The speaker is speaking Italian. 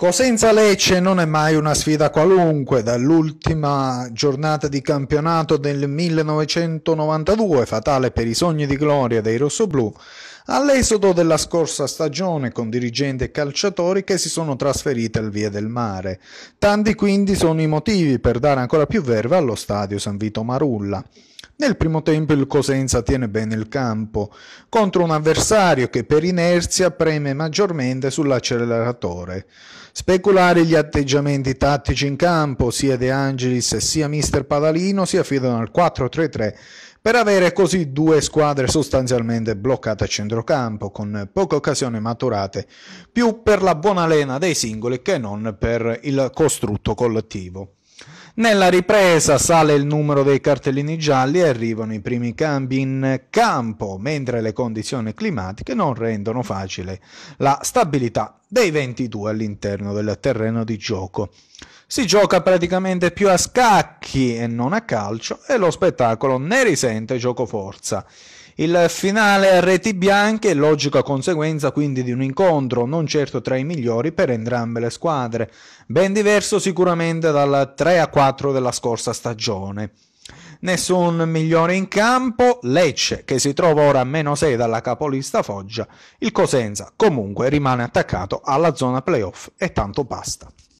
Cosenza ecco, Lecce non è mai una sfida qualunque, dall'ultima giornata di campionato del 1992, fatale per i sogni di gloria dei rossoblù, all'esodo della scorsa stagione con dirigenti e calciatori che si sono trasferiti al Via del Mare. Tanti quindi sono i motivi per dare ancora più verve allo stadio San Vito Marulla. Nel primo tempo il Cosenza tiene bene il campo, contro un avversario che per inerzia preme maggiormente sull'acceleratore. Speculare gli atteggiamenti tattici in campo, sia De Angelis sia Mister Padalino si affidano al 4-3-3 per avere così due squadre sostanzialmente bloccate a centro centrocampo con poche occasioni maturate, più per la buona lena dei singoli che non per il costrutto collettivo. Nella ripresa sale il numero dei cartellini gialli e arrivano i primi cambi in campo, mentre le condizioni climatiche non rendono facile la stabilità dei 22 all'interno del terreno di gioco. Si gioca praticamente più a scacchi e non a calcio e lo spettacolo ne risente giocoforza. Il finale a reti bianche è logica conseguenza quindi di un incontro non certo tra i migliori per entrambe le squadre, ben diverso sicuramente dal 3 a 4 della scorsa stagione. Nessun migliore in campo, Lecce che si trova ora a meno 6 dalla capolista Foggia, il Cosenza comunque rimane attaccato alla zona playoff e tanto basta.